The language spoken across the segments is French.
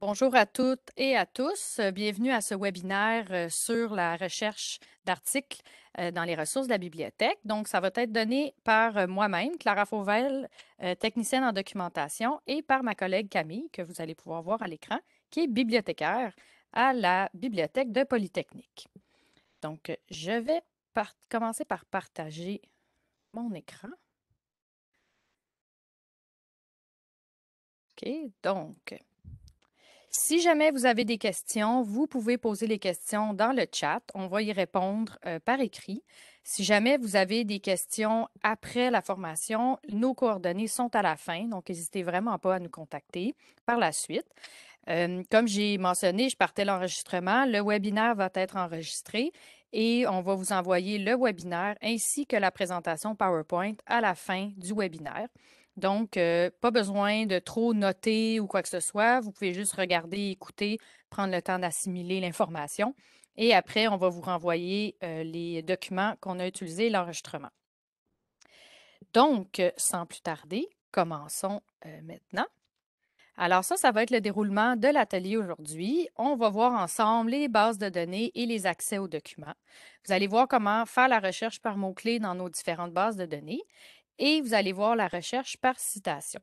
Bonjour à toutes et à tous. Bienvenue à ce webinaire euh, sur la recherche d'articles euh, dans les ressources de la bibliothèque. Donc, ça va être donné par euh, moi-même, Clara Fauvel, technicienne en documentation, et par ma collègue Camille, que vous allez pouvoir voir à l'écran, qui est bibliothécaire à la bibliothèque de Polytechnique. Donc, je vais commencer par partager mon écran. OK, donc... Si jamais vous avez des questions, vous pouvez poser les questions dans le chat. On va y répondre euh, par écrit. Si jamais vous avez des questions après la formation, nos coordonnées sont à la fin, donc n'hésitez vraiment pas à nous contacter par la suite. Euh, comme j'ai mentionné, je partais l'enregistrement. Le webinaire va être enregistré et on va vous envoyer le webinaire ainsi que la présentation PowerPoint à la fin du webinaire. Donc, pas besoin de trop noter ou quoi que ce soit. Vous pouvez juste regarder, écouter, prendre le temps d'assimiler l'information. Et après, on va vous renvoyer les documents qu'on a utilisés, l'enregistrement. Donc, sans plus tarder, commençons maintenant. Alors ça, ça va être le déroulement de l'atelier aujourd'hui. On va voir ensemble les bases de données et les accès aux documents. Vous allez voir comment faire la recherche par mots-clés dans nos différentes bases de données et vous allez voir la recherche par citation.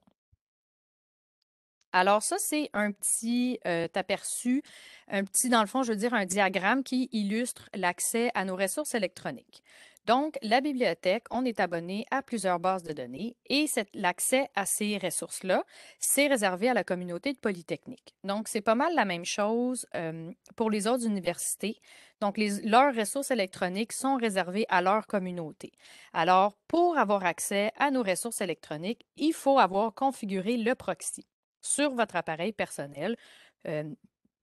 Alors ça, c'est un petit euh, aperçu, un petit, dans le fond, je veux dire, un diagramme qui illustre l'accès à nos ressources électroniques. Donc, la bibliothèque, on est abonné à plusieurs bases de données et l'accès à ces ressources-là, c'est réservé à la communauté de Polytechnique. Donc, c'est pas mal la même chose pour les autres universités. Donc, leurs ressources électroniques sont réservées à leur communauté. Alors, pour avoir accès à nos ressources électroniques, il faut avoir configuré le proxy sur votre appareil personnel.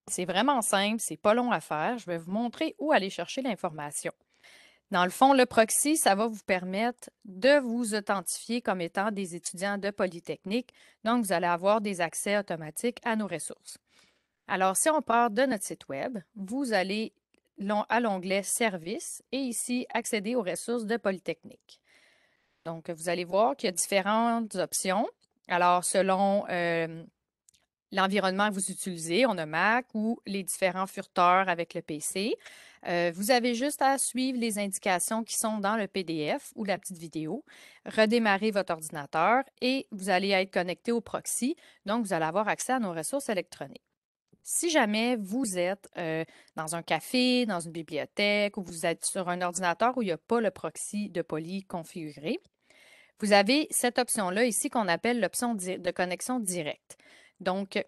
c'est vraiment simple, c'est pas long à faire. Je vais vous montrer où aller chercher l'information. Dans le fond, le proxy, ça va vous permettre de vous authentifier comme étant des étudiants de Polytechnique. Donc, vous allez avoir des accès automatiques à nos ressources. Alors, si on part de notre site Web, vous allez à l'onglet Services et ici, accéder aux ressources de Polytechnique. Donc, vous allez voir qu'il y a différentes options. Alors, selon euh, l'environnement que vous utilisez, on a Mac ou les différents furteurs avec le PC. Euh, vous avez juste à suivre les indications qui sont dans le PDF ou la petite vidéo, redémarrer votre ordinateur et vous allez être connecté au proxy. Donc, vous allez avoir accès à nos ressources électroniques. Si jamais vous êtes euh, dans un café, dans une bibliothèque ou vous êtes sur un ordinateur où il n'y a pas le proxy de Poly configuré, vous avez cette option-là ici qu'on appelle l'option de connexion directe. Donc,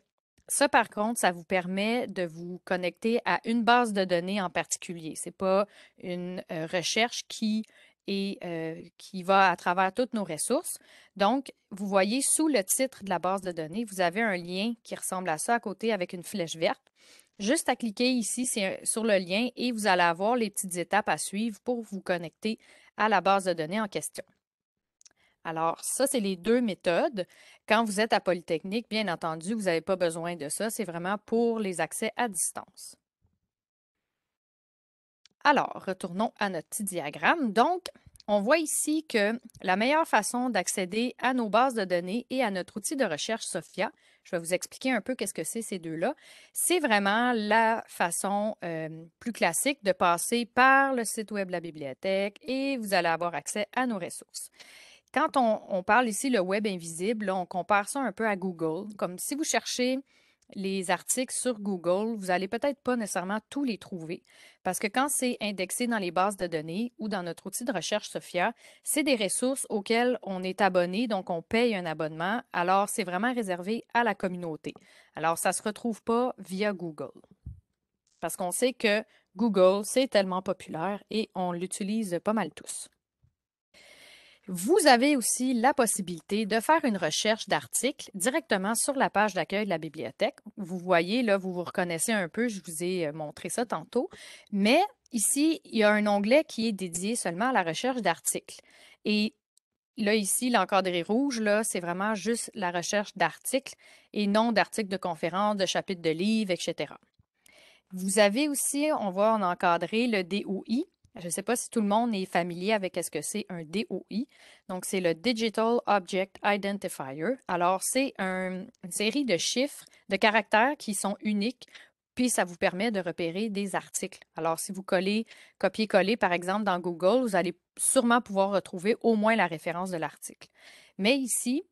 ça, par contre, ça vous permet de vous connecter à une base de données en particulier. Ce n'est pas une euh, recherche qui, euh, qui va à travers toutes nos ressources. Donc, vous voyez sous le titre de la base de données, vous avez un lien qui ressemble à ça à côté avec une flèche verte. Juste à cliquer ici sur le lien et vous allez avoir les petites étapes à suivre pour vous connecter à la base de données en question. Alors, ça, c'est les deux méthodes. Quand vous êtes à Polytechnique, bien entendu, vous n'avez pas besoin de ça. C'est vraiment pour les accès à distance. Alors, retournons à notre petit diagramme. Donc, on voit ici que la meilleure façon d'accéder à nos bases de données et à notre outil de recherche SOFIA, je vais vous expliquer un peu qu'est-ce que c'est ces deux-là, c'est vraiment la façon euh, plus classique de passer par le site web de la bibliothèque et vous allez avoir accès à nos ressources quand on, parle ici le web invisible, on compare ça un peu à Google. Comme si vous cherchez les articles sur Google, vous n'allez peut-être pas nécessairement tous les trouver. Parce que quand c'est indexé dans les bases de données ou dans notre outil de recherche SOFIA, c'est des ressources auxquelles on est abonné, donc on paye un abonnement. Alors, c'est vraiment réservé à la communauté. Alors, ça ne se retrouve pas via Google. Parce qu'on sait que Google, c'est tellement populaire et on l'utilise pas mal tous. Vous avez aussi la possibilité de faire une recherche d'articles directement sur la page d'accueil de la bibliothèque. Vous voyez, là, vous vous reconnaissez un peu, je vous ai euh, montré ça tantôt, mais ici, il y a un onglet qui est dédié seulement à la recherche d'articles. Et là, ici, l'encadré rouge, là, c'est vraiment juste la recherche d'articles et non d'articles de conférences, de chapitres de livres, etc. Vous avez aussi, on voit en encadrer le DOI, je ne sais pas si tout le monde est familier avec ce que c'est un DOI. Donc, c'est le Digital Object Identifier. Alors, c'est une série de chiffres, de caractères qui sont uniques, puis ça vous permet de repérer des articles. Alors, si vous collez, copiez-coller, par exemple, dans Google, vous allez sûrement pouvoir retrouver au moins la référence de l'article. Mais ici,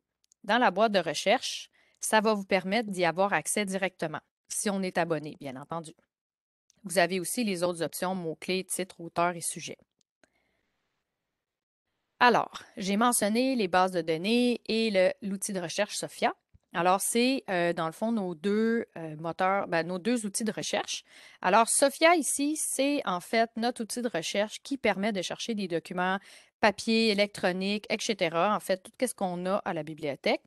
dans la boîte de recherche, ça va vous permettre d'y avoir accès directement, si on est abonné, bien entendu. Vous avez aussi les autres options mots-clés, titres, auteur et sujet. Alors, j'ai mentionné les bases de données et l'outil de recherche SOFIA. Alors, c'est euh, dans le fond nos deux euh, moteurs, ben, nos deux outils de recherche. Alors, SOFIA ici, c'est en fait notre outil de recherche qui permet de chercher des documents papier, électronique, etc. En fait, tout ce qu'on a à la bibliothèque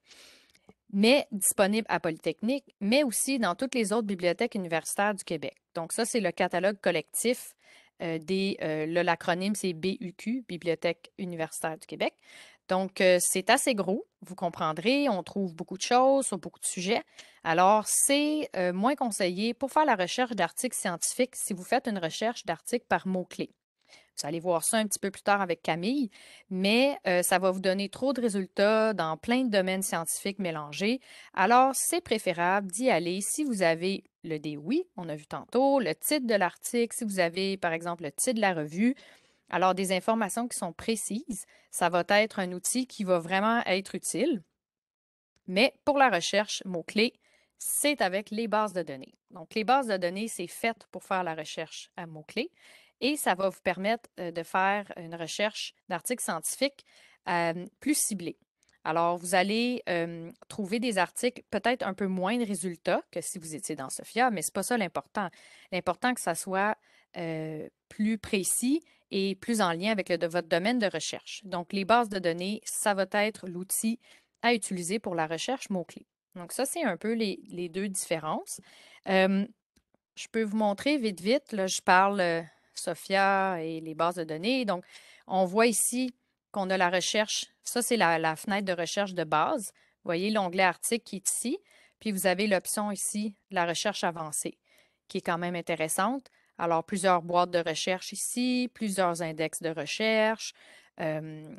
mais disponible à Polytechnique, mais aussi dans toutes les autres bibliothèques universitaires du Québec. Donc ça, c'est le catalogue collectif euh, des, euh, l'acronyme c'est BUQ, Bibliothèque universitaire du Québec. Donc, euh, c'est assez gros, vous comprendrez, on trouve beaucoup de choses sur beaucoup de sujets. Alors, c'est moins conseillé pour faire la recherche d'articles scientifiques si vous faites une recherche d'articles par mots-clés. Vous allez voir ça un petit peu plus tard avec Camille, mais euh, ça va vous donner trop de résultats dans plein de domaines scientifiques mélangés. Alors, c'est préférable d'y aller si vous avez le DOI, on a vu tantôt, le titre de l'article, si vous avez par exemple le titre de la revue. Alors, des informations qui sont précises, ça va être un outil qui va vraiment être utile. Mais pour la recherche, mots-clés, c'est avec les bases de données. Donc, les bases de données, c'est fait pour faire la recherche à mots-clés et ça va vous permettre de faire une recherche d'articles scientifiques plus ciblés. Alors, vous allez trouver des articles, peut-être un peu moins de résultats que si vous étiez dans Sophia, mais ce n'est pas ça l'important. L'important que ça soit plus précis et plus en lien avec votre domaine de recherche. Donc, les bases de données, ça va être l'outil à utiliser pour la recherche mots-clés. Donc, ça, c'est un peu les deux différences. je peux vous montrer vite, vite. Là, je parle SOFIA et les bases de données. Donc, on voit ici qu'on a la recherche. Ça, c'est la, fenêtre de recherche de base. Vous voyez l'onglet article qui est ici. Puis, vous avez l'option ici la recherche avancée, qui est quand même intéressante. Alors, plusieurs boîtes de recherche ici, plusieurs index de recherche. Euh,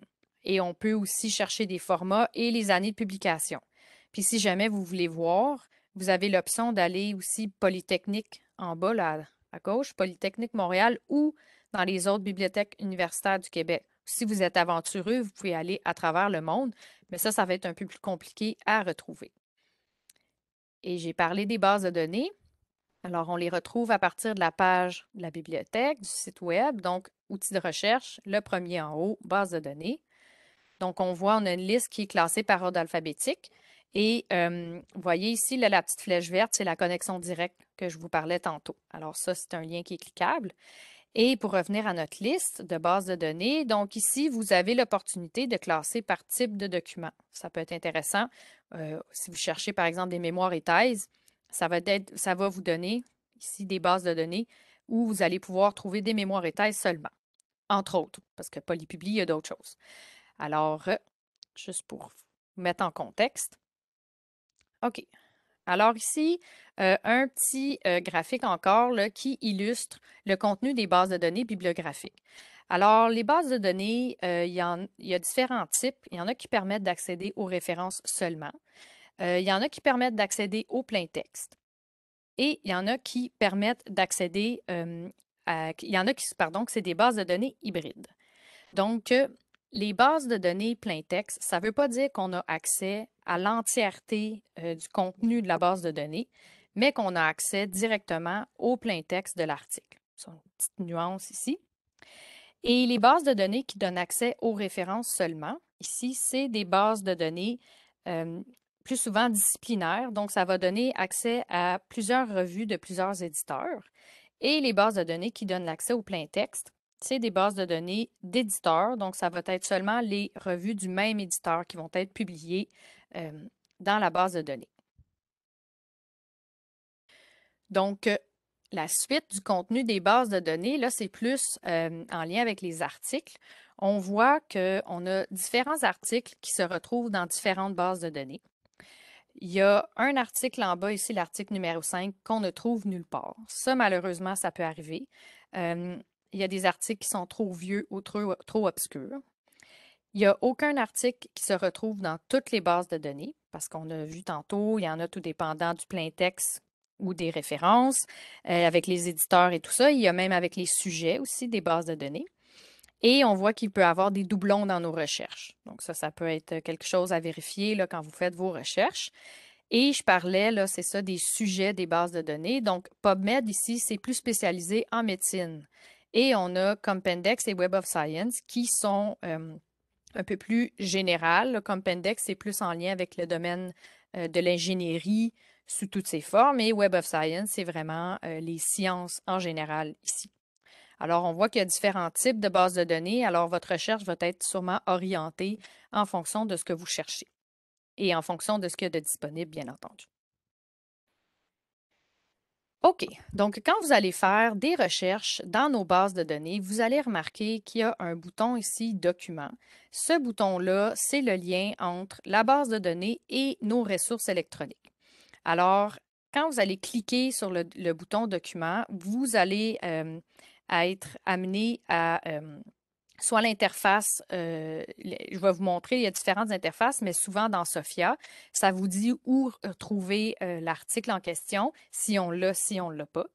et on peut aussi chercher des formats et les années de publication. Puis, si jamais vous voulez voir, vous avez l'option d'aller aussi Polytechnique en bas, là, à gauche, Polytechnique Montréal ou dans les autres bibliothèques universitaires du Québec. Si vous êtes aventureux, vous pouvez aller à travers le monde, mais ça, ça va être un peu plus compliqué à retrouver. Et j'ai parlé des bases de données. Alors, on les retrouve à partir de la page de la bibliothèque, du site Web, donc outils de recherche, le premier en haut, base de données. Donc, on voit, on a une liste qui est classée par ordre alphabétique. Et vous voyez ici, la petite flèche verte, c'est la connexion directe que je vous parlais tantôt. Alors ça, c'est un lien qui est cliquable. Et pour revenir à notre liste de bases de données, donc ici, vous avez l'opportunité de classer par type de document. Ça peut être intéressant. si vous cherchez, par exemple, des mémoires et thèses, ça va, ça va vous donner ici des bases de données où vous allez pouvoir trouver des mémoires et thèses seulement, entre autres, parce que Polypubli, il y a d'autres choses. Alors, juste pour vous mettre en contexte, OK. Alors ici, euh, un petit euh, graphique encore qui illustre le contenu des bases de données bibliographiques. Alors, les bases de données, euh, il, y il, a différents types. Il y en a qui permettent d'accéder aux références seulement. il y en a qui permettent d'accéder au plein texte. Et il y en a qui permettent d'accéder à, Il y en a qui, pardon, c'est des bases de données hybrides. Donc, les bases de données plein texte, ça ne veut pas dire qu'on a accès à l'entièreté euh, du contenu de la base de données, mais qu'on a accès directement au plein texte de l'article. C'est une petite nuance ici. Et les bases de données qui donnent accès aux références seulement, ici, c'est des bases de données euh, plus souvent disciplinaires, donc ça va donner accès à plusieurs revues de plusieurs éditeurs. Et les bases de données qui donnent l'accès au plein texte, c'est des bases de données d'éditeurs. Donc, ça va être seulement les revues du même éditeur qui vont être publiées dans la base de données. Donc, euh, la suite du contenu des bases de données, là, c'est plus en lien avec les articles. On voit qu'on a différents articles qui se retrouvent dans différentes bases de données. Il y a un article en bas ici, l'article numéro 5, qu'on ne trouve nulle part. Ça, malheureusement, ça peut arriver il y a des articles qui sont trop vieux ou trop, euh, obscurs. Il n'y a aucun article qui se retrouve dans toutes les bases de données, parce qu'on a vu tantôt, il y en a tout dépendant du plein texte ou des références, euh, avec les éditeurs et tout ça. Il y a même avec les sujets aussi des bases de données. Et on voit qu'il peut y avoir des doublons dans nos recherches. Donc ça, ça peut être quelque chose à vérifier là, quand vous faites vos recherches. Et je parlais, là, c'est ça, des sujets des bases de données. Donc, PubMed, ici, c'est plus spécialisé en médecine. Et on a Compendex et Web of Science qui sont euh, un peu plus générales. Compendex c'est plus en lien avec le domaine euh, de l'ingénierie sous toutes ses formes et Web of Science, c'est vraiment euh, les sciences en général ici. Alors, on voit qu'il y a différents types de bases de données. Alors, votre recherche va être sûrement orientée en fonction de ce que vous cherchez et en fonction de ce qu'il y a de disponible, bien entendu. OK. Donc, quand vous allez faire des recherches dans nos bases de données, vous allez remarquer qu'il y a un bouton ici, Documents ». Ce bouton-là, c'est le lien entre la base de données et nos ressources électroniques. Alors, quand vous allez cliquer sur le, bouton Documents », vous allez euh, être amené à euh, soit l'interface, euh, je vais vous montrer, il y a différentes interfaces, mais souvent dans SOFIA, ça vous dit où trouver euh, l'article en question, si on l'a, si on ne l'a pas.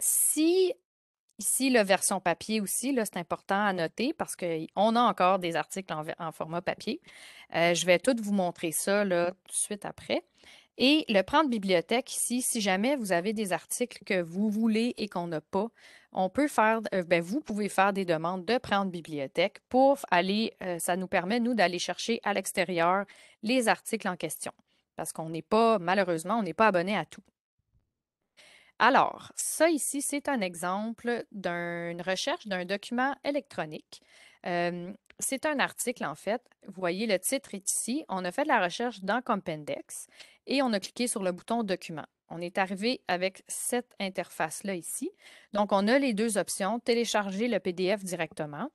si Ici, la version papier aussi, c'est important à noter parce qu'on a encore des articles en, format papier. Euh, je vais tout vous montrer ça tout de suite après. Et le Prendre bibliothèque, ici, si jamais vous avez des articles que vous voulez et qu'on n'a pas, on peut faire, euh, ben, vous pouvez faire des demandes de Prendre bibliothèque pour aller, euh, ça nous permet, nous, d'aller chercher à l'extérieur les articles en question. Parce qu'on n'est pas, malheureusement, on n'est pas abonné à tout. Alors, ça ici, c'est un exemple d'une recherche d'un document électronique. Euh, c'est un article, en fait. Vous voyez, le titre est ici. On a fait de la recherche dans Compendex et on a cliqué sur le bouton Document. On est arrivé avec cette interface-là ici. Donc, on a les deux options, télécharger le PDF directement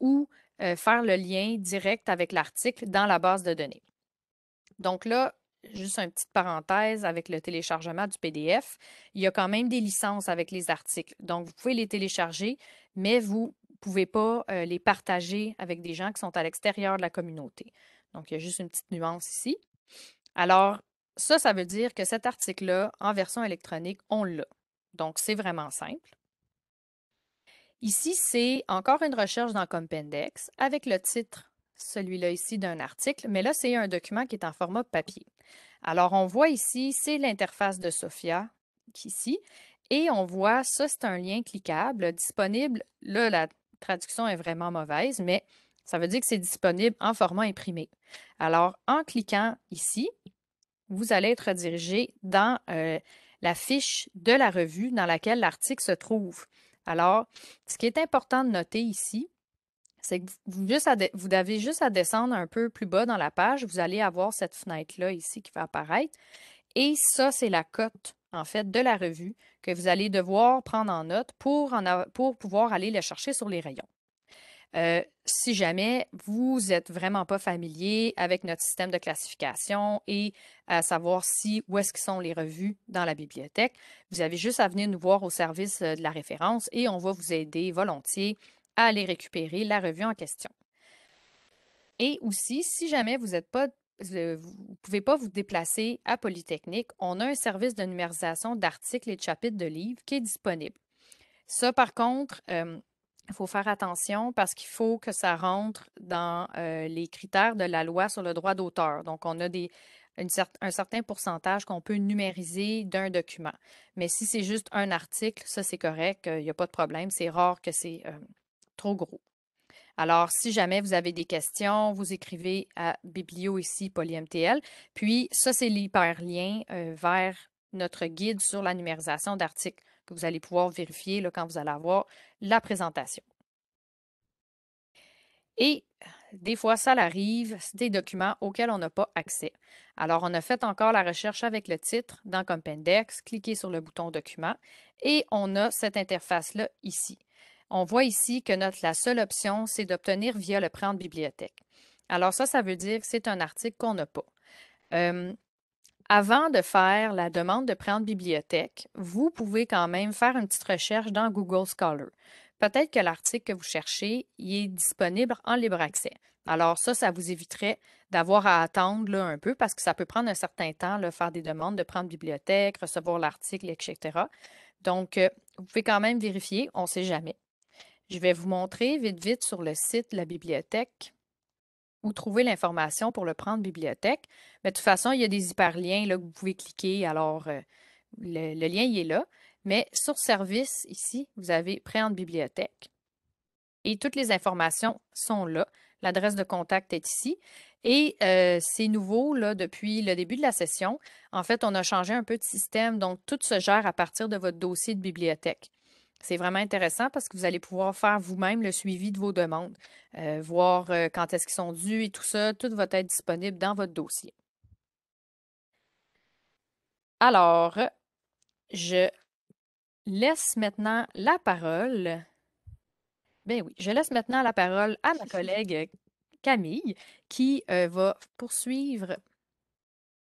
ou euh, faire le lien direct avec l'article dans la base de données. Donc là, juste une petite parenthèse avec le téléchargement du PDF, il y a quand même des licences avec les articles. Donc, vous pouvez les télécharger, mais vous pouvez pas euh, les partager avec des gens qui sont à l'extérieur de la communauté. Donc, il y a juste une petite nuance ici. Alors, ça, ça veut dire que cet article-là, en version électronique, on l'a. Donc, c'est vraiment simple. Ici, c'est encore une recherche dans Compendex avec le titre, celui-là ici, d'un article, mais là, c'est un document qui est en format papier. Alors, on voit ici, c'est l'interface de Sophia, ici, et on voit, ça, c'est un lien cliquable disponible. Là, la traduction est vraiment mauvaise, mais ça veut dire que c'est disponible en format imprimé. Alors, en cliquant ici, vous allez être dirigé dans euh, la fiche de la revue dans laquelle l'article se trouve. Alors, ce qui est important de noter ici, c'est que vous, vous avez juste à descendre un peu plus bas dans la page, vous allez avoir cette fenêtre-là ici qui va apparaître. Et ça, c'est la cote en fait, de la revue que vous allez devoir prendre en note pour, pouvoir aller la chercher sur les rayons. Euh, si jamais vous n'êtes vraiment pas familier avec notre système de classification et à savoir si où est-ce sont les revues dans la bibliothèque, vous avez juste à venir nous voir au service euh, de la référence et on va vous aider volontiers à aller récupérer la revue en question. Et aussi, si jamais vous n'êtes pas vous ne euh, pouvez pas vous déplacer à Polytechnique, on a un service de numérisation d'articles et de chapitres de livres qui est disponible. Ça, par contre, euh, il faut faire attention parce qu'il faut que ça rentre dans euh, les critères de la loi sur le droit d'auteur. Donc, on a des, un certain pourcentage qu'on peut numériser d'un document. Mais si c'est juste un article, ça, c'est correct, il n'y a pas de problème. C'est rare que c'est trop gros. Alors, si jamais vous avez des questions, vous écrivez à Biblio ici, PolyMTL. Puis, ça, c'est l'hyperlien euh, vers notre guide sur la numérisation d'articles que vous allez pouvoir vérifier là, quand vous allez avoir la présentation. Et des fois, ça arrive, c'est des documents auxquels on n'a pas accès. Alors, on a fait encore la recherche avec le titre dans Compendex, cliquez sur le bouton Document et on a cette interface-là ici on voit ici que notre, la seule option, c'est d'obtenir via le prêt de bibliothèque. Alors ça, ça veut dire que c'est un article qu'on n'a pas. Euh, avant de faire la demande de prendre bibliothèque, vous pouvez quand même faire une petite recherche dans Google Scholar. Peut-être que l'article que vous cherchez est disponible en libre accès. Alors ça, ça vous éviterait d'avoir à attendre un peu parce que ça peut prendre un certain temps, le faire des demandes de prendre bibliothèque, recevoir l'article, etc. Donc, euh, vous pouvez quand même vérifier, on ne sait jamais. Je vais vous montrer vite vite sur le site de la bibliothèque où trouver l'information pour le prendre bibliothèque. Mais de toute façon, il y a des hyperliens là, que vous pouvez cliquer. Alors, euh, le, lien, il est là. Mais sur Service, ici, vous avez Prendre bibliothèque. Et toutes les informations sont là. L'adresse de contact est ici. Et euh, c'est nouveau là, depuis le début de la session. En fait, on a changé un peu de système, donc tout se gère à partir de votre dossier de bibliothèque. C'est vraiment intéressant parce que vous allez pouvoir faire vous-même le suivi de vos demandes, euh, voir euh, quand est-ce qu'ils sont dus et tout ça. Tout va être disponible dans votre dossier. Alors, je laisse maintenant la parole. Ben oui, je laisse maintenant la parole à ma collègue Camille qui euh, va poursuivre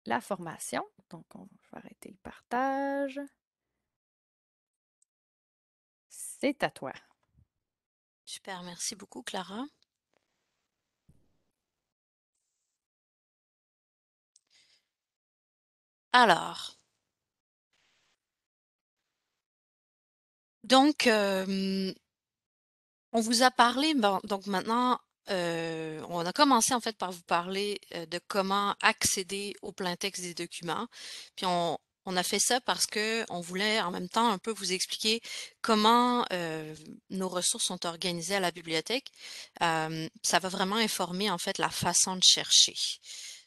la formation. Donc, on va arrêter le partage à toi. Super, merci beaucoup Clara. Alors, donc, on vous a parlé, donc maintenant, on a commencé en fait par vous parler de comment accéder au plein texte des documents, puis on, on a fait ça parce on voulait en même temps un peu vous expliquer comment euh, nos ressources sont organisées à la bibliothèque. Euh, ça va vraiment informer en fait la façon de chercher.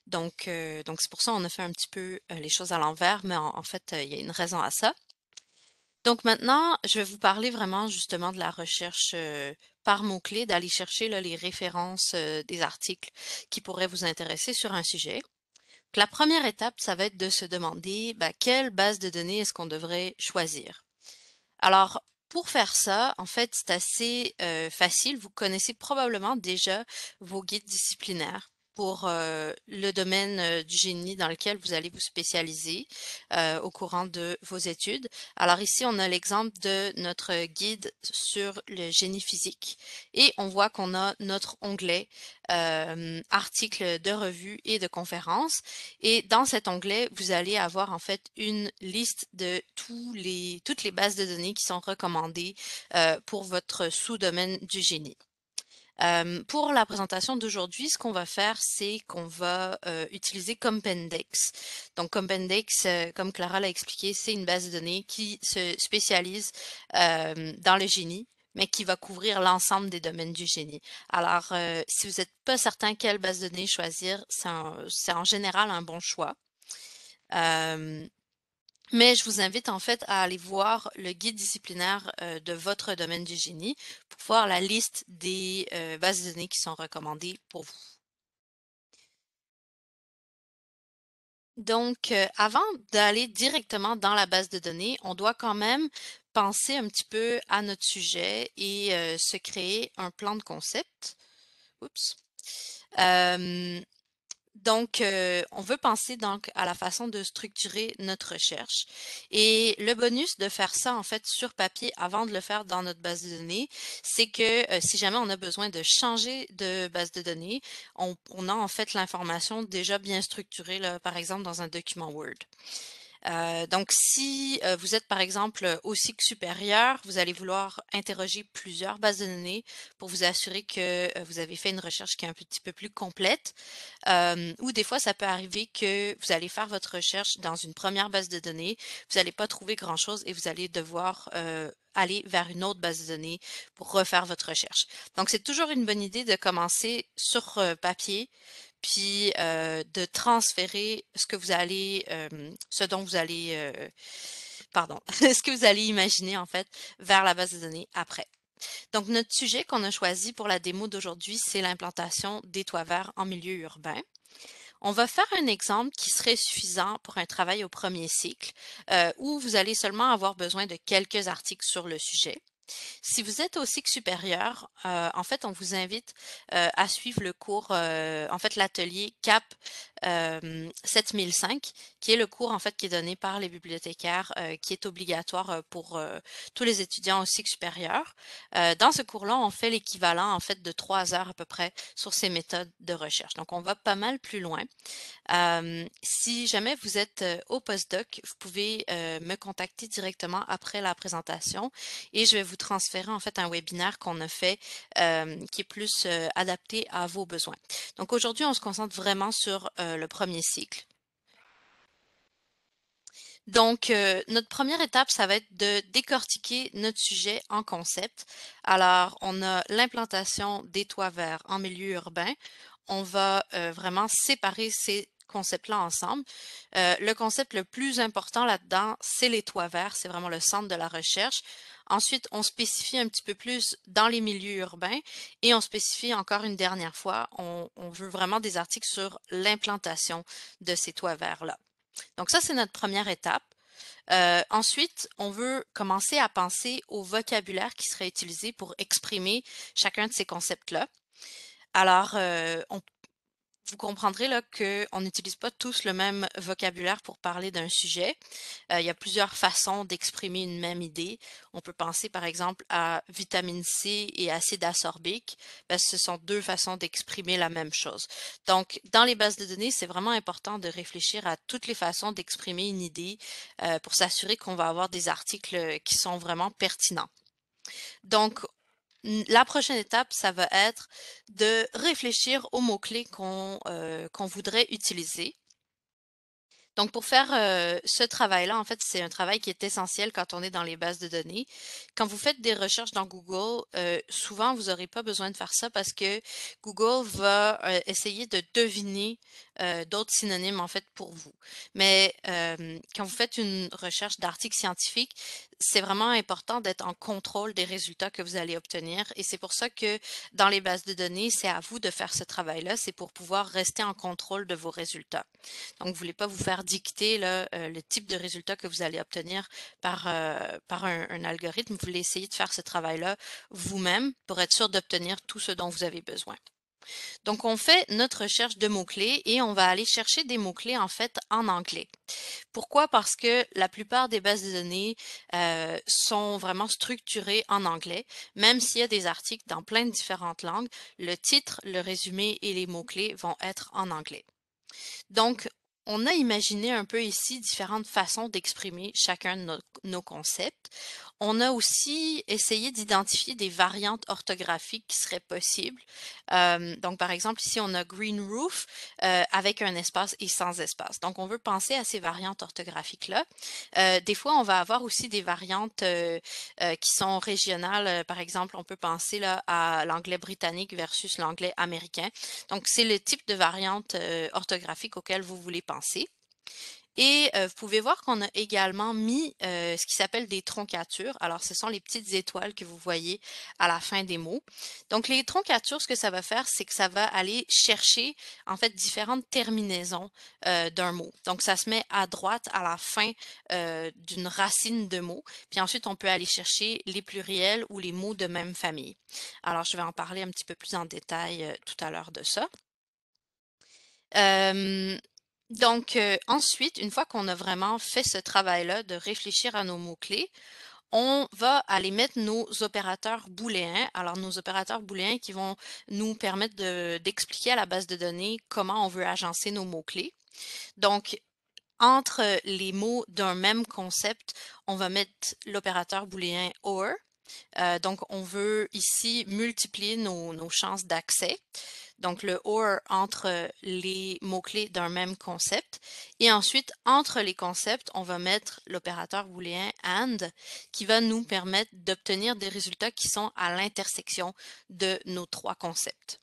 Donc, euh, donc c'est pour ça qu'on a fait un petit peu les choses à l'envers, mais en, fait, il y a une raison à ça. Donc maintenant, je vais vous parler vraiment justement de la recherche par mots-clés, d'aller chercher les références des articles qui pourraient vous intéresser sur un sujet la première étape, ça va être de se demander bah, quelle base de données est-ce qu'on devrait choisir. Alors, pour faire ça, en fait, c'est assez euh, facile. Vous connaissez probablement déjà vos guides disciplinaires pour euh, le domaine euh, du génie dans lequel vous allez vous spécialiser euh, au courant de vos études. Alors ici, on a l'exemple de notre guide sur le génie physique et on voit qu'on a notre onglet articles de revue et de conférences. Et dans cet onglet, vous allez avoir en fait une liste de toutes les bases de données qui sont recommandées pour votre sous-domaine du génie pour la présentation d'aujourd'hui, ce qu'on va faire, c'est qu'on va utiliser Compendex. Donc Compendex, comme Clara l'a expliqué, c'est une base de données qui se spécialise dans le génie mais qui va couvrir l'ensemble des domaines du génie. Alors, si vous n'êtes pas certain quelle base de données choisir, c'est en général un bon choix. Mais je vous invite en fait à aller voir le guide disciplinaire euh, de votre domaine du génie pour voir la liste des euh, bases de données qui sont recommandées pour vous. Donc, euh, avant d'aller directement dans la base de données, on doit quand même penser un petit peu à notre sujet et se créer un plan de concept. Oups. Donc, euh, on veut penser donc à la façon de structurer notre recherche. Et le bonus de faire ça, en fait, sur papier avant de le faire dans notre base de données, c'est que euh, si jamais on a besoin de changer de base de données, on, a en fait l'information déjà bien structurée, par exemple, dans un document Word. Euh, donc, si euh, vous êtes par exemple au cycle supérieur, vous allez vouloir interroger plusieurs bases de données pour vous assurer que euh, vous avez fait une recherche qui est un petit peu plus complète. ou des fois, ça peut arriver que vous allez faire votre recherche dans une première base de données, vous n'allez pas trouver grand-chose et vous allez devoir aller vers une autre base de données pour refaire votre recherche. Donc, c'est toujours une bonne idée de commencer sur papier, puis euh, de transférer ce que vous allez, euh, ce dont vous allez, euh, pardon, ce que vous allez imaginer en fait vers la base de données après. Donc, notre sujet qu'on a choisi pour la démo d'aujourd'hui, c'est l'implantation des toits verts en milieu urbain. On va faire un exemple qui serait suffisant pour un travail au premier cycle, où vous allez seulement avoir besoin de quelques articles sur le sujet. Si vous êtes au cycle supérieur, euh, en fait, on vous invite euh, à suivre le cours, euh, en fait, l'atelier CAP 7005, qui est le cours, en fait, qui est donné par les bibliothécaires, qui est obligatoire pour tous les étudiants au cycle supérieur. dans ce cours-là, on fait l'équivalent, en fait, de trois heures à peu près sur ces méthodes de recherche. Donc, on va pas mal plus loin. si jamais vous êtes au postdoc, vous pouvez me contacter directement après la présentation et je vais vous transférer en fait un webinaire qu'on a fait euh, qui est plus euh, adapté à vos besoins. Donc aujourd'hui, on se concentre vraiment sur euh, le premier cycle. Donc, notre première étape, ça va être de décortiquer notre sujet en concept. Alors, on a l'implantation des toits verts en milieu urbain. On va vraiment séparer ces concepts-là ensemble. le concept le plus important là-dedans, c'est les toits verts. C'est vraiment le centre de la recherche. Ensuite, on spécifie un petit peu plus dans les milieux urbains et on spécifie encore une dernière fois, on, veut vraiment des articles sur l'implantation de ces toits verts-là. Donc ça, c'est notre première étape. Euh, ensuite, on veut commencer à penser au vocabulaire qui serait utilisé pour exprimer chacun de ces concepts-là. Alors, euh, on vous comprendrez là qu'on n'utilise pas tous le même vocabulaire pour parler d'un sujet. Euh, il y a plusieurs façons d'exprimer une même idée. On peut penser par exemple à vitamine C et acide ascorbique. que ben, ce sont deux façons d'exprimer la même chose. Donc, dans les bases de données, c'est vraiment important de réfléchir à toutes les façons d'exprimer une idée euh, pour s'assurer qu'on va avoir des articles qui sont vraiment pertinents. Donc, la prochaine étape, ça va être de réfléchir aux mots-clés qu'on euh, voudrait utiliser. Donc, pour faire euh, ce travail-là, en fait, c'est un travail qui est essentiel quand on est dans les bases de données. Quand vous faites des recherches dans Google, euh, souvent, vous n'aurez pas besoin de faire ça parce que Google va essayer de deviner d'autres synonymes, en fait, pour vous. Mais quand vous faites une recherche d'articles scientifiques, c'est vraiment important d'être en contrôle des résultats que vous allez obtenir. Et c'est pour ça que dans les bases de données, c'est à vous de faire ce travail-là. C'est pour pouvoir rester en contrôle de vos résultats. Donc, vous ne voulez pas vous faire dicter euh, le type de résultat que vous allez obtenir par, euh, par un, algorithme. Vous voulez essayer de faire ce travail-là vous-même pour être sûr d'obtenir tout ce dont vous avez besoin. Donc, on fait notre recherche de mots-clés et on va aller chercher des mots-clés en fait en anglais. Pourquoi? Parce que la plupart des bases de données euh, sont vraiment structurées en anglais, même s'il y a des articles dans plein de différentes langues, le titre, le résumé et les mots-clés vont être en anglais. Donc, on a imaginé un peu ici différentes façons d'exprimer chacun de nos, concepts. On a aussi essayé d'identifier des variantes orthographiques qui seraient possibles. Euh, donc, par exemple, ici, on a green roof euh, avec un espace et sans espace. Donc, on veut penser à ces variantes orthographiques-là. Euh, des fois, on va avoir aussi des variantes qui sont régionales. Par exemple, on peut penser là, à l'anglais britannique versus l'anglais américain. Donc, c'est le type de variante orthographique auquel vous voulez penser. Et euh, vous pouvez voir qu'on a également mis euh, ce qui s'appelle des troncatures. Alors, ce sont les petites étoiles que vous voyez à la fin des mots. Donc, les troncatures, ce que ça va faire, c'est que ça va aller chercher, en fait, différentes terminaisons euh, d'un mot. Donc, ça se met à droite à la fin d'une racine de mots. Puis ensuite, on peut aller chercher les pluriels ou les mots de même famille. Alors, je vais en parler un petit peu plus en détail tout à l'heure de ça. Donc, euh, ensuite, une fois qu'on a vraiment fait ce travail-là de réfléchir à nos mots-clés, on va aller mettre nos opérateurs booléens. Alors, nos opérateurs booléens qui vont nous permettre d'expliquer à la base de données comment on veut agencer nos mots-clés. Donc, entre les mots d'un même concept, on va mettre l'opérateur booléen OR. Euh, donc, on veut ici multiplier nos chances d'accès donc le or entre les mots-clés d'un même concept. Et ensuite, entre les concepts, on va mettre l'opérateur booléen AND qui va nous permettre d'obtenir des résultats qui sont à l'intersection de nos trois concepts.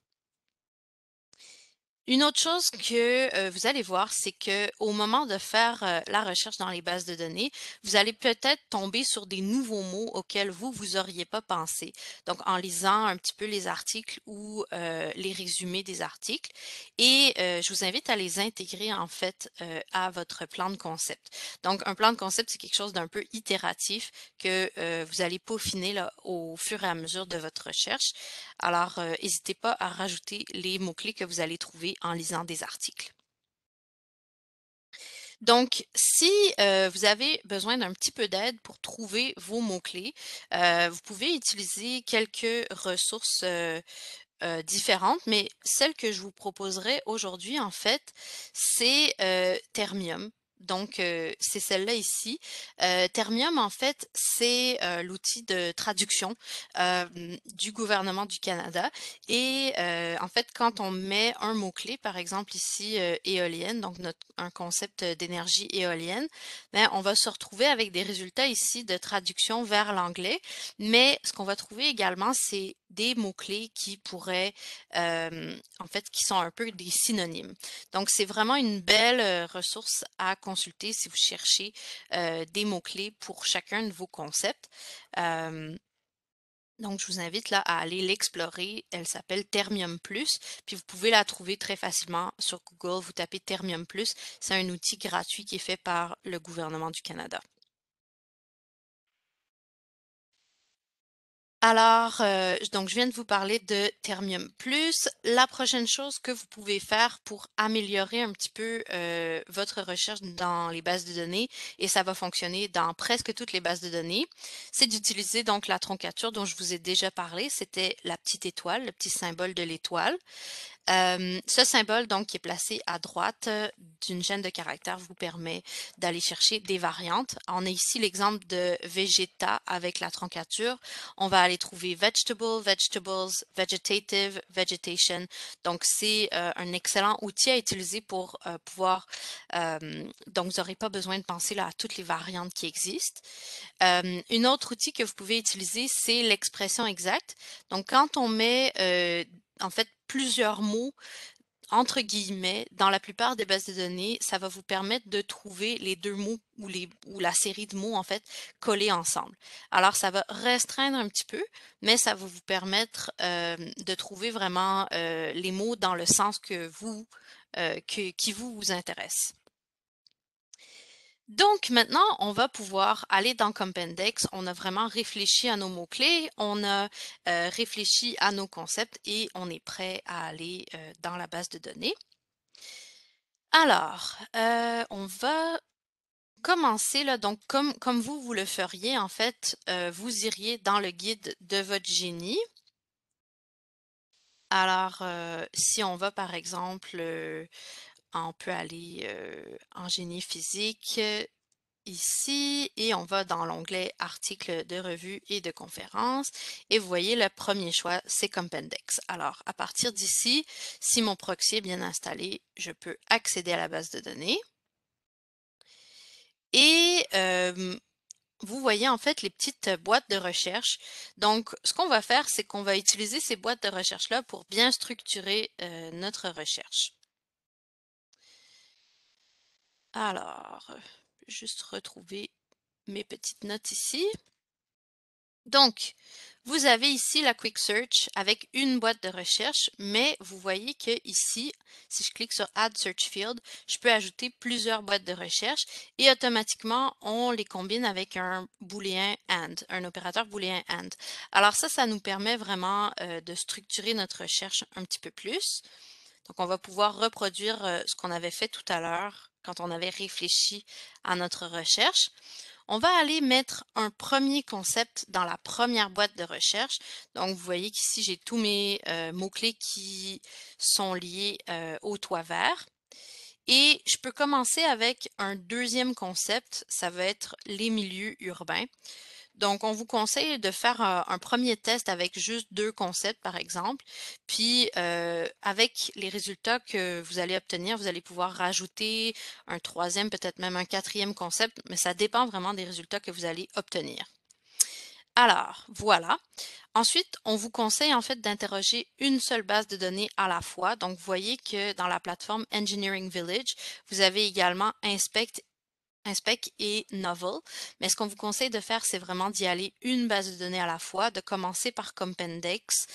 Une autre chose que euh, vous allez voir, c'est que au moment de faire euh, la recherche dans les bases de données, vous allez peut-être tomber sur des nouveaux mots auxquels vous vous auriez pas pensé. Donc en lisant un petit peu les articles ou euh, les résumés des articles, et je vous invite à les intégrer en fait à votre plan de concept. Donc un plan de concept, c'est quelque chose d'un peu itératif que vous allez peaufiner au fur et à mesure de votre recherche. Alors n'hésitez pas à rajouter les mots clés que vous allez trouver en lisant des articles. Donc, si euh, vous avez besoin d'un petit peu d'aide pour trouver vos mots-clés, euh, vous pouvez utiliser quelques ressources euh, différentes, mais celle que je vous proposerai aujourd'hui, en fait, c'est Termium. Donc, euh, c'est celle-là ici. Euh, Thermium, en fait, c'est euh, l'outil de traduction du gouvernement du Canada. Et en fait, quand on met un mot-clé, par exemple ici, éolienne, donc un concept d'énergie éolienne, ben, on va se retrouver avec des résultats ici de traduction vers l'anglais. Mais ce qu'on va trouver également, c'est des mots-clés qui pourraient, en fait, qui sont un peu des synonymes. Donc, c'est vraiment une belle ressource à consulter si vous cherchez des mots-clés pour chacun de vos concepts. donc, je vous invite là à aller l'explorer. Elle s'appelle Termium Plus, puis vous pouvez la trouver très facilement sur Google. Vous tapez Termium Plus. C'est un outil gratuit qui est fait par le gouvernement du Canada. Alors, euh, donc, je viens de vous parler de Thermium Plus. La prochaine chose que vous pouvez faire pour améliorer un petit peu euh, votre recherche dans les bases de données, et ça va fonctionner dans presque toutes les bases de données, c'est d'utiliser donc la troncature dont je vous ai déjà parlé. C'était la petite étoile, le petit symbole de l'étoile. Euh, ce symbole, donc, qui est placé à droite euh, d'une chaîne de caractères, vous permet d'aller chercher des variantes. On a ici l'exemple de vegeta avec la troncature. On va aller trouver vegetable, vegetables, vegetative, vegetation. Donc, c'est euh, un excellent outil à utiliser pour pouvoir... donc, vous n'aurez pas besoin de penser là, à toutes les variantes qui existent. une autre outil que vous pouvez utiliser, c'est l'expression exacte. Donc, quand on met en fait, plusieurs mots entre guillemets, dans la plupart des bases de données, ça va vous permettre de trouver les deux mots ou, la série de mots, en fait, collés ensemble. Alors, ça va restreindre un petit peu, mais ça va vous permettre euh, de trouver vraiment euh, les mots dans le sens que vous, euh, qui vous, vous intéresse. Donc maintenant, on va pouvoir aller dans Compendex. On a vraiment réfléchi à nos mots-clés, on a euh, réfléchi à nos concepts et on est prêt à aller euh, dans la base de données. Alors, euh, on va commencer là. Donc, comme, comme vous, vous le feriez, en fait, vous iriez dans le guide de votre génie. Alors, si on va par exemple on peut aller en génie physique ici et on va dans l'onglet articles de revue et de conférences et vous voyez le premier choix c'est Compendex. Alors à partir d'ici, si mon proxy est bien installé, je peux accéder à la base de données et vous voyez en fait les petites boîtes de recherche. Donc ce qu'on va faire c'est qu'on va utiliser ces boîtes de recherche là pour bien structurer notre recherche. Alors, juste retrouver mes petites notes ici. Donc, vous avez ici la Quick Search avec une boîte de recherche, mais vous voyez que ici, si je clique sur Add Search Field, je peux ajouter plusieurs boîtes de recherche et automatiquement, on les combine avec un booléen AND, un opérateur booléen AND. Alors ça, ça nous permet vraiment euh, de structurer notre recherche un petit peu plus. Donc, on va pouvoir reproduire euh, ce qu'on avait fait tout à l'heure quand on avait réfléchi à notre recherche. On va aller mettre un premier concept dans la première boîte de recherche. Donc, vous voyez qu'ici, j'ai tous mes euh, mots-clés qui sont liés euh, au toit vert. Et je peux commencer avec un deuxième concept, ça va être les milieux urbains. Donc, on vous conseille de faire un, premier test avec juste deux concepts, par exemple. Puis, avec les résultats que vous allez obtenir, vous allez pouvoir rajouter un troisième, peut-être même un quatrième concept, mais ça dépend vraiment des résultats que vous allez obtenir. Alors, voilà. Ensuite, on vous conseille en fait d'interroger une seule base de données à la fois. Donc, vous voyez que dans la plateforme Engineering Village, vous avez également Inspect InSpec et Novel. Mais ce qu'on vous conseille de faire, c'est vraiment d'y aller une base de données à la fois, de commencer par Compendex.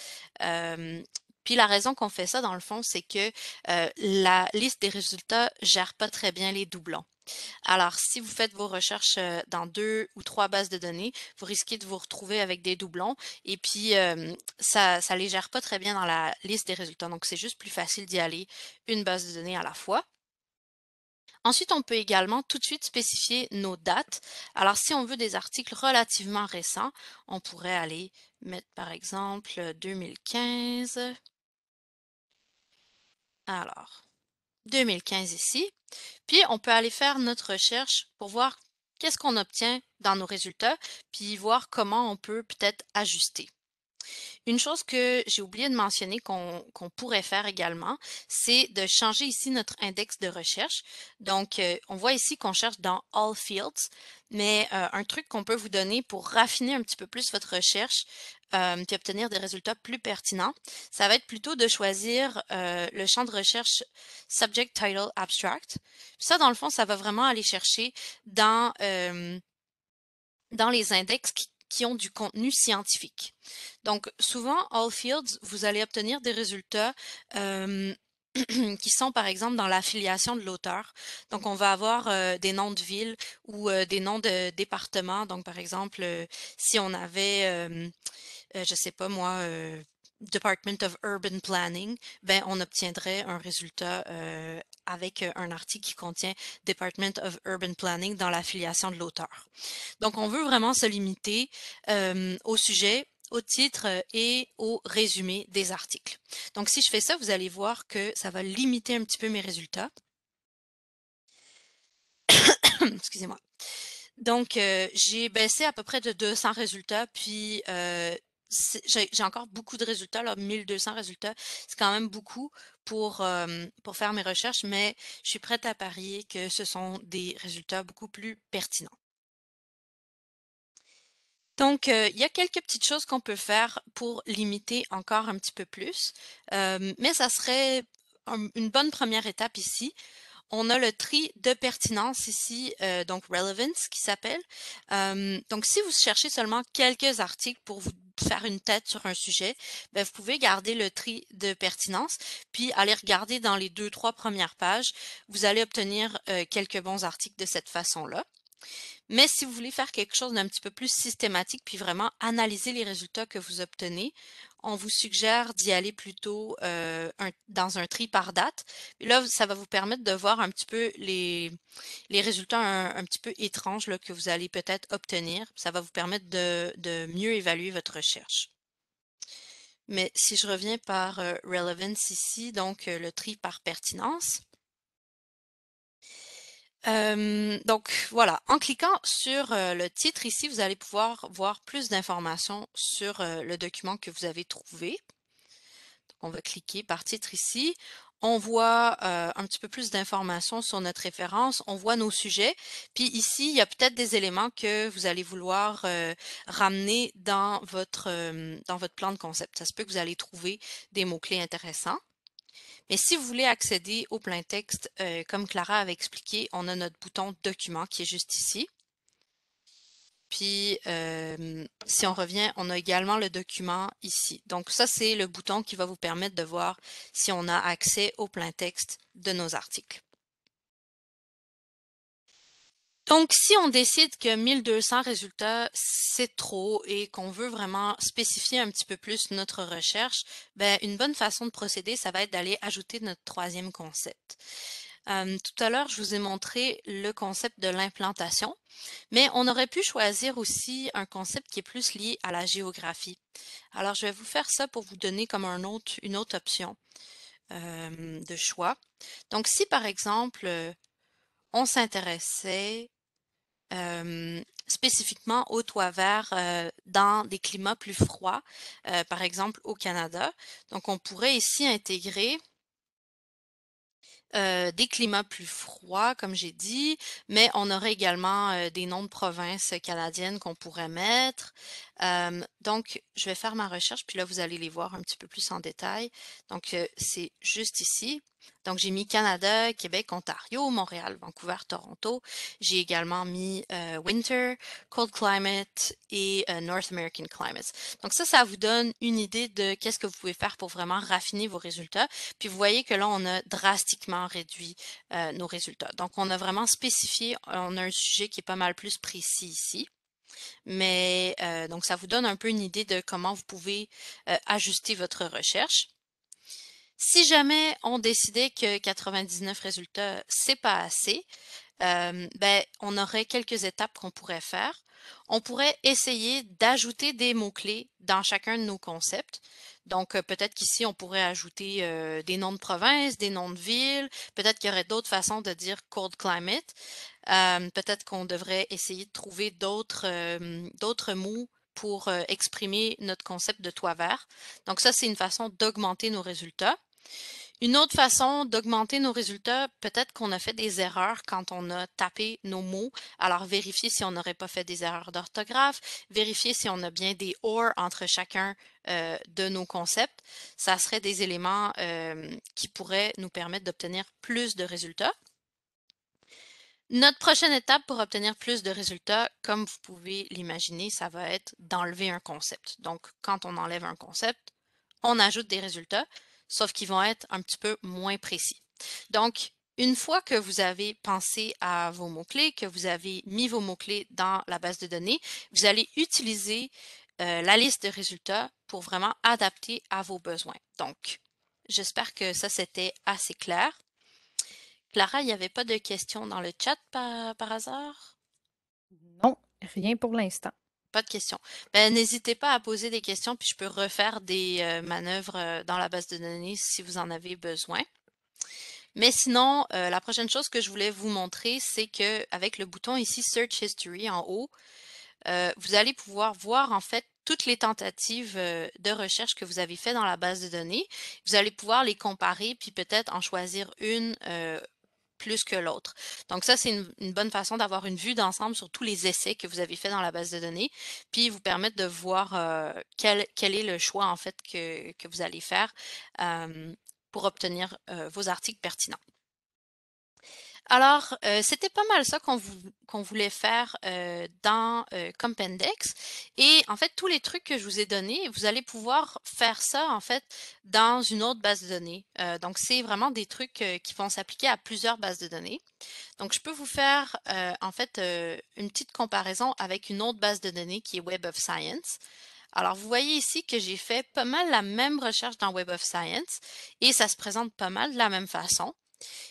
Euh, puis la raison qu'on fait ça, dans le fond, c'est que euh, la liste des résultats gère pas très bien les doublons. Alors, si vous faites vos recherches euh, dans deux ou trois bases de données, vous risquez de vous retrouver avec des doublons et puis ça ne les gère pas très bien dans la liste des résultats. Donc, c'est juste plus facile d'y aller une base de données à la fois. Ensuite, on peut également tout de suite spécifier nos dates. Alors, si on veut des articles relativement récents, on pourrait aller mettre par exemple 2015. Alors, 2015 ici. Puis, on peut aller faire notre recherche pour voir qu'est-ce qu'on obtient dans nos résultats, puis voir comment on peut peut-être ajuster. Une chose que j'ai oublié de mentionner qu'on pourrait faire également, c'est de changer ici notre index de recherche. Donc, euh, on voit ici qu'on cherche dans All Fields, mais euh, un truc qu'on peut vous donner pour raffiner un petit peu plus votre recherche et euh, obtenir des résultats plus pertinents, ça va être plutôt de choisir le champ de recherche Subject Title Abstract. Ça, dans le fond, ça va vraiment aller chercher dans dans les index qui, qui ont du contenu scientifique. Donc, souvent, All Fields, vous allez obtenir des résultats euh, qui sont par exemple dans l'affiliation de l'auteur. Donc on va avoir euh, des noms de villes ou euh, des noms de départements. Donc par exemple, si on avait, je ne sais pas moi, Department of Urban Planning, ben, on obtiendrait un résultat euh, avec euh, un article qui contient Department of Urban Planning dans l'affiliation de l'auteur. Donc, on veut vraiment se limiter euh, au sujet, au titre et au résumé des articles. Donc, si je fais ça, vous allez voir que ça va limiter un petit peu mes résultats. Excusez-moi. Donc, j'ai baissé à peu près de 200 résultats, puis euh, j'ai encore beaucoup de résultats, 1200 résultats, c'est quand même beaucoup euh, pour, faire mes recherches, mais je suis prête à parier que ce sont des résultats beaucoup plus pertinents. Donc, euh, il y a quelques petites choses qu'on peut faire pour limiter encore un petit peu plus, euh, mais ça serait une bonne première étape ici. On a le tri de pertinence ici, donc relevance qui s'appelle. donc, si vous cherchez seulement quelques articles pour vous faire une tête sur un sujet, ben, vous pouvez garder le tri de pertinence, puis aller regarder dans les deux, trois premières pages. Vous allez obtenir euh, quelques bons articles de cette façon-là. Mais si vous voulez faire quelque chose d'un petit peu plus systématique, puis vraiment analyser les résultats que vous obtenez, on vous suggère d'y aller plutôt euh, dans un tri par date. là, ça va vous permettre de voir un petit peu les, résultats un, petit peu étranges là, que vous allez peut-être obtenir. Ça va vous permettre de, mieux évaluer votre recherche. Mais si je reviens par euh, relevance ici, donc euh, le tri par pertinence, euh, donc voilà, en cliquant sur euh, le titre ici, vous allez pouvoir voir plus d'informations sur euh, le document que vous avez trouvé. on va cliquer par titre ici. On voit un petit peu plus d'informations sur notre référence, on voit nos sujets. Puis ici, il y a peut-être des éléments que vous allez vouloir ramener dans votre, dans votre plan de concept. Ça se peut que vous allez trouver des mots-clés intéressants. Et si vous voulez accéder au plein texte, euh, comme Clara avait expliqué, on a notre bouton document qui est juste ici. Puis, euh, si on revient, on a également le document ici. Donc, ça, c'est le bouton qui va vous permettre de voir si on a accès au plein texte de nos articles. Donc, si on décide que 1200 résultats, c'est trop et qu'on veut vraiment spécifier un petit peu plus notre recherche, ben, une bonne façon de procéder, ça va être d'aller ajouter notre troisième concept. Euh, tout à l'heure, je vous ai montré le concept de l'implantation, mais on aurait pu choisir aussi un concept qui est plus lié à la géographie. Alors, je vais vous faire ça pour vous donner comme une autre option euh, de choix. Donc, si par exemple, euh, on s'intéressait euh, spécifiquement au toit vert euh, dans des climats plus froids, euh, par exemple au Canada. Donc, on pourrait ici intégrer des climats plus froids, comme j'ai dit, mais on aurait également des noms de provinces canadiennes qu'on pourrait mettre. Euh, donc, je vais faire ma recherche, puis là, vous allez les voir un petit peu plus en détail. Donc, euh, c'est juste ici. Donc, j'ai mis Canada, Québec, Ontario, Montréal, Vancouver, Toronto. J'ai également mis euh, Winter, Cold Climate et North American Climates. Donc, ça, ça vous donne une idée de qu'est-ce que vous pouvez faire pour vraiment raffiner vos résultats. Puis, vous voyez que là, on a drastiquement réduit nos résultats. Donc, on a vraiment spécifié, on a un sujet qui est pas mal plus précis ici. Mais euh, donc, ça vous donne un peu une idée de comment vous pouvez euh, ajuster votre recherche. Si jamais on décidait que 99 résultats, c'est pas assez, euh, ben, on aurait quelques étapes qu'on pourrait faire on pourrait essayer d'ajouter des mots-clés dans chacun de nos concepts. Donc, euh, peut-être qu'ici, on pourrait ajouter euh, des noms de province, des noms de ville. Peut-être qu'il y aurait d'autres façons de dire cold climate. Euh, peut-être qu'on devrait essayer de trouver d'autres mots pour exprimer notre concept de toit vert. Donc, ça, c'est une façon d'augmenter nos résultats. Une autre façon d'augmenter nos résultats, peut-être qu'on a fait des erreurs quand on a tapé nos mots. Alors, vérifier si on n'aurait pas fait des erreurs d'orthographe, vérifier si on a bien des or entre chacun euh, de nos concepts. Ça serait des éléments euh, qui pourraient nous permettre d'obtenir plus de résultats. Notre prochaine étape pour obtenir plus de résultats, comme vous pouvez l'imaginer, ça va être d'enlever un concept. Donc, quand on enlève un concept, on ajoute des résultats sauf qu'ils vont être un petit peu moins précis. Donc, une fois que vous avez pensé à vos mots-clés, que vous avez mis vos mots-clés dans la base de données, vous allez utiliser euh, la liste de résultats pour vraiment adapter à vos besoins. Donc, j'espère que ça, c'était assez clair. Clara, il n'y avait pas de questions dans le chat par hasard? Non, rien pour l'instant. Pas de questions. Ben, n'hésitez pas à poser des questions, puis je peux refaire des euh, manœuvres euh, dans la base de données si vous en avez besoin. Mais sinon, euh, la prochaine chose que je voulais vous montrer, c'est qu'avec le bouton ici Search History en haut, vous allez pouvoir voir en fait toutes les tentatives de recherche que vous avez faites dans la base de données. Vous allez pouvoir les comparer, puis peut-être en choisir une plus que l'autre. Donc ça, c'est une, bonne façon d'avoir une vue d'ensemble sur tous les essais que vous avez faits dans la base de données, puis vous permettre de voir euh, quel, est le choix en fait que, vous allez faire euh, pour obtenir euh, vos articles pertinents. Alors, euh, c'était pas mal ça qu'on voulait faire euh, dans euh, Compendex. Et en fait, tous les trucs que je vous ai donnés, vous allez pouvoir faire ça en fait dans une autre base de données. donc, c'est vraiment des trucs qui vont s'appliquer à plusieurs bases de données. Donc, je peux vous faire en fait une petite comparaison avec une autre base de données qui est Web of Science. Alors, vous voyez ici que j'ai fait pas mal la même recherche dans Web of Science et ça se présente pas mal de la même façon.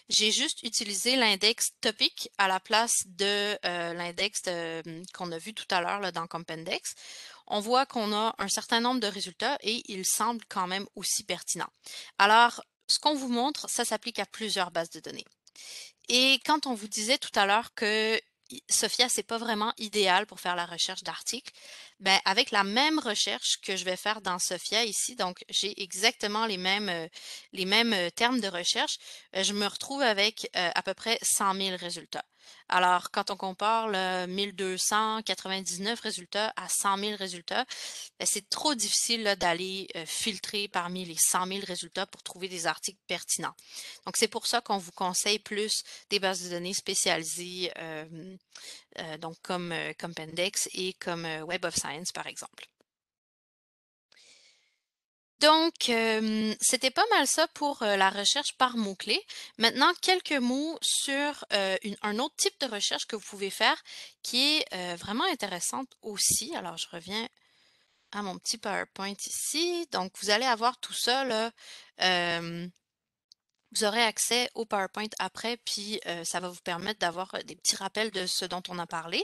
J'ai juste utilisé l'index topic à la place de euh, l'index hum, qu'on a vu tout à l'heure dans Compendex. On voit qu'on a un certain nombre de résultats et ils semblent quand même aussi pertinents. Alors, ce qu'on vous montre, ça s'applique à plusieurs bases de données. Et quand on vous disait tout à l'heure que Sophia, n'est pas vraiment idéal pour faire la recherche d'articles. Ben, avec la même recherche que je vais faire dans SOFIA ici, donc j'ai exactement les mêmes, euh, les mêmes euh, termes de recherche, euh, je me retrouve avec à peu près 100 000 résultats. Alors, quand on compare 1299 résultats à 100 000 résultats, ben, c'est trop difficile d'aller filtrer parmi les 100 000 résultats pour trouver des articles pertinents. Donc, c'est pour ça qu'on vous conseille plus des bases de données spécialisées euh, donc comme, euh, comme et comme euh, Web of Science, par exemple. Donc, c'était pas mal ça pour la recherche par mots-clés. Maintenant, quelques mots sur un autre type de recherche que vous pouvez faire qui est vraiment intéressante aussi. Alors, je reviens à mon petit PowerPoint ici. Donc, vous allez avoir tout ça là, vous aurez accès au PowerPoint après, puis euh, ça va vous permettre d'avoir euh, des petits rappels de ce dont on a parlé.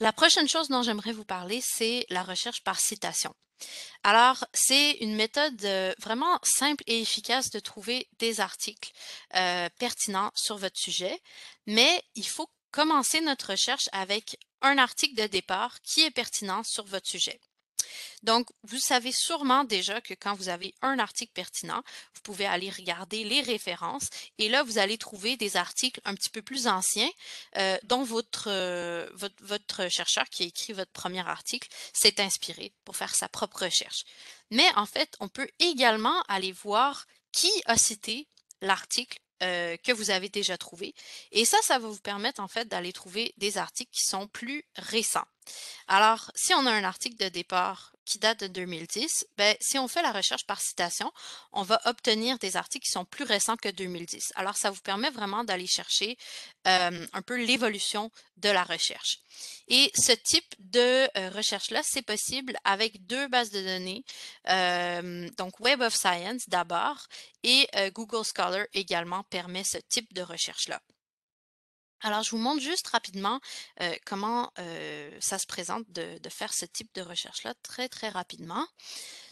La prochaine chose dont j'aimerais vous parler, c'est la recherche par citation. Alors, c'est une méthode euh, vraiment simple et efficace de trouver des articles pertinents sur votre sujet, mais il faut commencer notre recherche avec un article de départ qui est pertinent sur votre sujet. Donc, vous savez sûrement déjà que quand vous avez un article pertinent, vous pouvez aller regarder les références et là, vous allez trouver des articles un petit peu plus anciens euh, dont euh, votre, votre chercheur qui a écrit votre premier article s'est inspiré pour faire sa propre recherche. Mais en fait, on peut également aller voir qui a cité l'article euh, que vous avez déjà trouvé. Et ça, ça va vous permettre en fait d'aller trouver des articles qui sont plus récents. Alors, si on a un article de départ qui date de 2010, ben, si on fait la recherche par citation, on va obtenir des articles qui sont plus récents que 2010. Alors, ça vous permet vraiment d'aller chercher euh, un peu l'évolution de la recherche. Et ce type de euh, recherche-là, c'est possible avec deux bases de données, euh, donc Web of Science d'abord et Google Scholar également permet ce type de recherche-là. Alors, je vous montre juste rapidement euh, comment euh, ça se présente de, faire ce type de recherche-là très, très rapidement.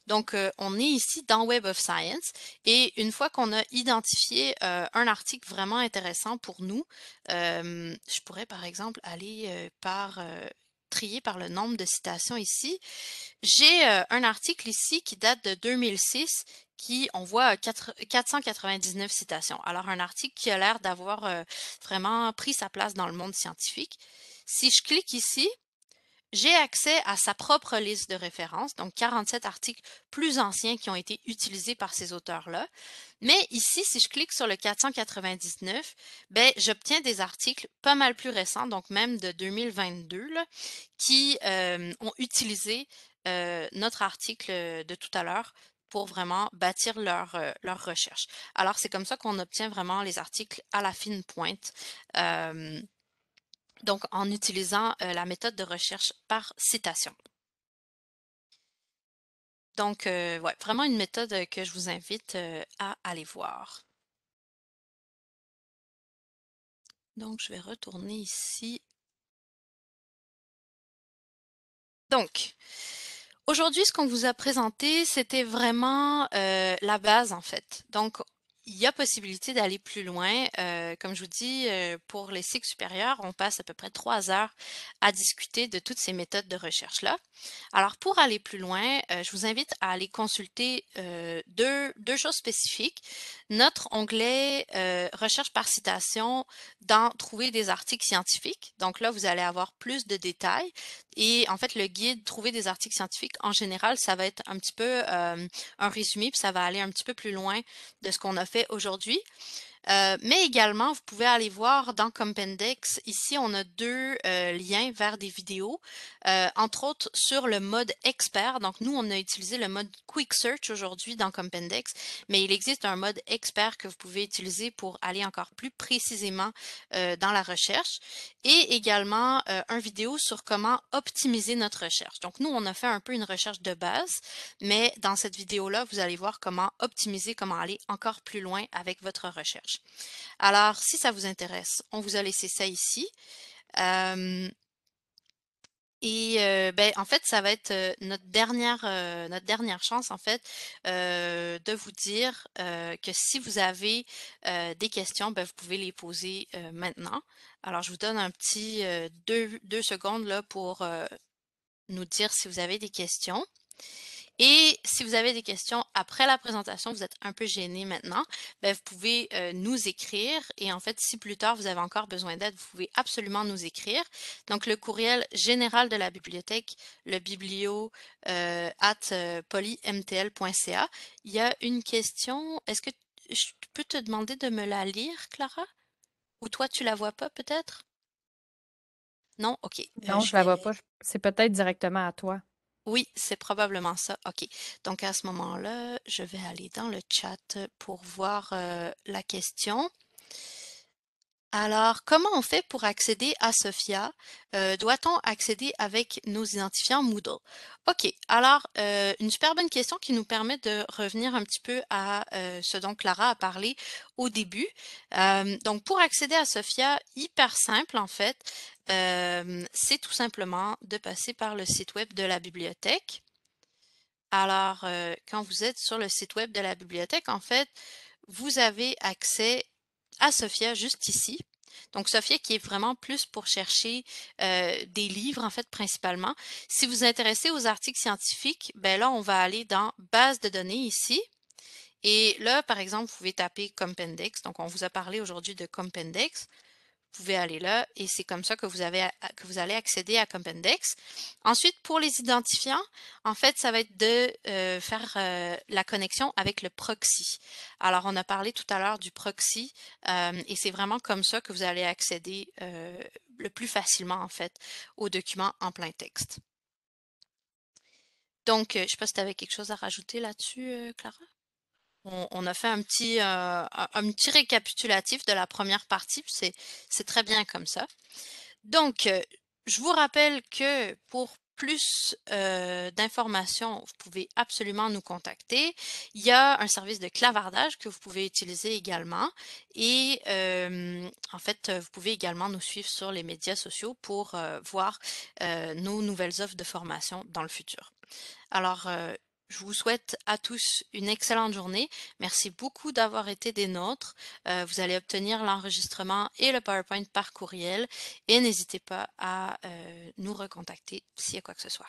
Donc, euh, on est ici dans Web of Science et une fois qu'on a identifié un article vraiment intéressant pour nous, je pourrais par exemple aller par trier par le nombre de citations ici. J'ai un article ici qui date de 2006 qui voit 4, 499 citations. Alors, un article qui a l'air d'avoir vraiment pris sa place dans le monde scientifique. Si je clique ici, j'ai accès à sa propre liste de références, donc 47 articles plus anciens qui ont été utilisés par ces auteurs-là. Mais ici, si je clique sur le 499, ben, j'obtiens des articles pas mal plus récents, donc même de 2022, qui ont utilisé notre article de tout à l'heure pour vraiment bâtir leur, euh, leur recherche. Alors, c'est comme ça qu'on obtient vraiment les articles à la fine pointe. Euh, donc, en utilisant euh, la méthode de recherche par citation. Donc, ouais, vraiment une méthode que je vous invite à aller voir. Donc, je vais retourner ici. Donc, Aujourd'hui, ce qu'on vous a présenté, c'était vraiment euh, la base en fait. Donc, il y a possibilité d'aller plus loin. Euh, comme je vous dis, euh, pour les cycles supérieurs, on passe à peu près trois heures à discuter de toutes ces méthodes de recherche-là. Alors, pour aller plus loin, je vous invite à aller consulter deux, choses spécifiques. Notre onglet Recherche par citation dans Trouver des articles scientifiques. Donc là, vous allez avoir plus de détails. Et en fait, le guide Trouver des articles scientifiques, en général, ça va être un petit peu euh, un résumé, puis ça va aller un petit peu plus loin de ce qu'on a fait aujourd'hui. Euh, mais également, vous pouvez aller voir dans Compendex, ici, on a deux euh, liens vers des vidéos, entre autres sur le mode expert. Donc, nous, on a utilisé le mode Quick Search aujourd'hui dans Compendex, mais il existe un mode expert que vous pouvez utiliser pour aller encore plus précisément dans la recherche et également euh, un vidéo sur comment optimiser notre recherche. Donc nous, on a fait un peu une recherche de base, mais dans cette vidéo-là, vous allez voir comment optimiser, comment aller encore plus loin avec votre recherche. Alors, si ça vous intéresse, on vous a laissé ça ici. Euh, et euh, ben, en fait, ça va être euh, notre, dernière, euh, notre dernière chance, en fait, de vous dire que si vous avez des questions, ben, vous pouvez les poser maintenant. Alors, je vous donne un petit deux, secondes là, pour nous dire si vous avez des questions. Et si vous avez des questions après la présentation, vous êtes un peu gêné maintenant, ben, vous pouvez euh, nous écrire. Et en fait, si plus tard vous avez encore besoin d'aide, vous pouvez absolument nous écrire. Donc, le courriel général de la bibliothèque, le biblio euh, at euh, polymtl.ca. Il y a une question. Est-ce que je peux te demander de me la lire, Clara? Ou toi, tu la vois pas peut-être? Non? OK. Non, je, la vois pas. C'est peut-être directement à toi. Oui, c'est probablement ça. OK. Donc à ce moment-là, je vais aller dans le chat pour voir euh, la question. Alors, comment on fait pour accéder à Sophia? Euh, doit-on accéder avec nos identifiants Moodle? OK, alors, euh, une super bonne question qui nous permet de revenir un petit peu à ce dont Clara a parlé au début. donc, pour accéder à Sophia, hyper simple en fait. Euh, c'est tout simplement de passer par le site web de la bibliothèque. Alors, euh, quand vous êtes sur le site web de la bibliothèque, en fait, vous avez accès à Sophia juste ici. Donc, Sophia qui est vraiment plus pour chercher euh, des livres, en fait, principalement. Si vous vous intéressez aux articles scientifiques, ben là, on va aller dans base de données ici. Et là, par exemple, vous pouvez taper Compendex. Donc, on vous a parlé aujourd'hui de Compendex. Vous pouvez aller là et c'est comme ça que vous, avez, que vous allez accéder à Compendex. Ensuite, pour les identifiants, en fait, ça va être de euh, faire euh, la connexion avec le proxy. Alors, on a parlé tout à l'heure du proxy euh, et c'est vraiment comme ça que vous allez accéder le plus facilement, en fait, aux documents en plein texte. Donc, je ne sais pas si tu avais quelque chose à rajouter là-dessus, Clara? on, a fait un petit, euh, un petit récapitulatif de la première partie, c'est très bien comme ça. Donc, euh, je vous rappelle que pour plus euh, d'informations, vous pouvez absolument nous contacter. Il y a un service de clavardage que vous pouvez utiliser également. Et en fait, vous pouvez également nous suivre sur les médias sociaux pour voir nos nouvelles offres de formation dans le futur. Alors, je vous souhaite à tous une excellente journée. Merci beaucoup d'avoir été des nôtres. Euh, vous allez obtenir l'enregistrement et le PowerPoint par courriel et n'hésitez pas à euh, nous recontacter s'il y a quoi que ce soit.